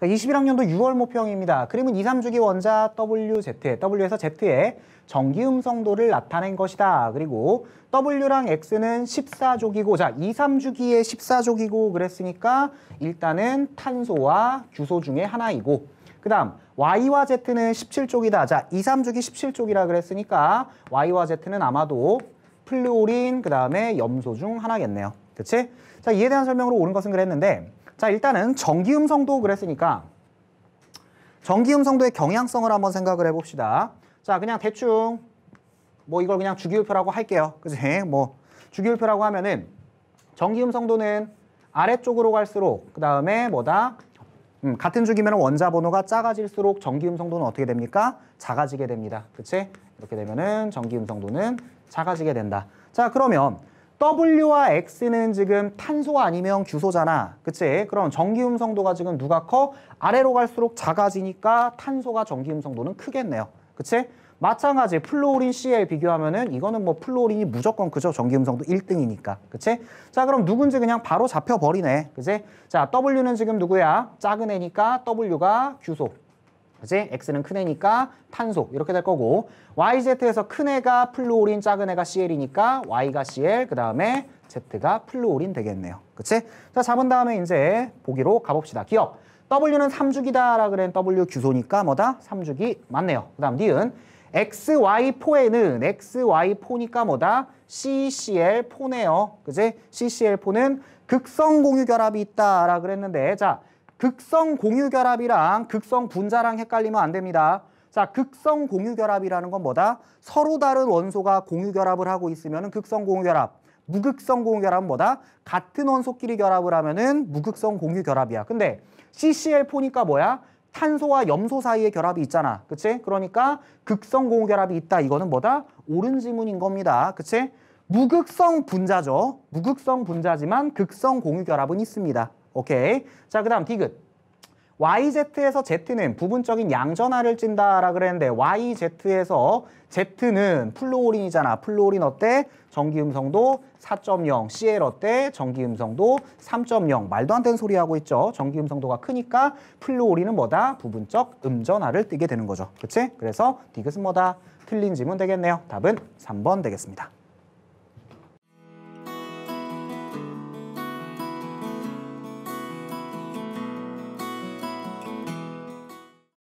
자, 21학년도 6월 모평입니다. 그림은 2, 3주기 원자 WZ, W에서 Z의 전기 음성도를 나타낸 것이다. 그리고 W랑 X는 14족이고, 자, 2, 3주기에 14족이고 그랬으니까 일단은 탄소와 규소 중에 하나이고, 그 다음 Y와 Z는 17쪽이다. 자, 2, 3주기 17쪽이라 그랬으니까 Y와 Z는 아마도 플루오린, 그 다음에 염소 중 하나겠네요. 그치? 자, 이에 대한 설명으로 옳은 것은 그랬는데 자 일단은 전기음성도 그랬으니까 전기음성도의 경향성을 한번 생각을 해봅시다. 자 그냥 대충 뭐 이걸 그냥 주기율표라고 할게요. 그지? 뭐 주기율표라고 하면은 전기음성도는 아래쪽으로 갈수록 그 다음에 뭐다? 음, 같은 주기면 원자 번호가 작아질수록 전기음성도는 어떻게 됩니까? 작아지게 됩니다. 그치? 이렇게 되면은 전기음성도는 작아지게 된다. 자 그러면 W와 X는 지금 탄소 아니면 규소잖아. 그치? 그럼 전기음 성도가 지금 누가 커? 아래로 갈수록 작아지니까 탄소가 전기음 성도는 크겠네요. 그치? 마찬가지 플로린 Cl 비교하면은 이거는 뭐 플로린이 무조건 그죠? 전기음성도 1등이니까. 그치? 자, 그럼 누군지 그냥 바로 잡혀버리네. 그치? 자, W는 지금 누구야? 작은 애니까 W가 규소. 그지? X는 큰 애니까 탄소 이렇게 될 거고 YZ에서 큰 애가 플루오린 작은 애가 CL이니까 Y가 CL 그 다음에 Z가 플루오린 되겠네요. 그치? 자 잡은 다음에 이제 보기로 가봅시다. 기업 W는 3주기다라 그랬 W 규소니까 뭐다? 3주기 맞네요. 그 다음 니은 XY4에는 XY4니까 뭐다? CCL4네요. 그지? CCL4는 극성 공유 결합이 있다라 그랬는데 자 극성 공유결합이랑 극성 분자랑 헷갈리면 안 됩니다. 자, 극성 공유결합이라는 건 뭐다? 서로 다른 원소가 공유결합을 하고 있으면 극성 공유결합. 무극성 공유결합은 뭐다? 같은 원소끼리 결합을 하면은 무극성 공유결합이야. 근데 CCl4니까 뭐야? 탄소와 염소 사이의 결합이 있잖아. 그치? 그러니까 극성 공유결합이 있다. 이거는 뭐다? 옳은 지문인 겁니다. 그치? 무극성 분자죠. 무극성 분자지만 극성 공유결합은 있습니다. 오케이. 자, 그 다음 디귿. YZ에서 Z는 부분적인 양전화를 찐다라 그랬는데 YZ에서 Z는 플로오린이잖아. 플로오린 어때? 전기음성도 4.0. CL 어때? 전기음성도 3.0. 말도 안 되는 소리 하고 있죠. 전기음성도가 크니까 플로오린은 뭐다? 부분적 음전화를 띠게 되는 거죠. 그치? 그래서 디귿은 뭐다? 틀린 지문 되겠네요. 답은 3번 되겠습니다.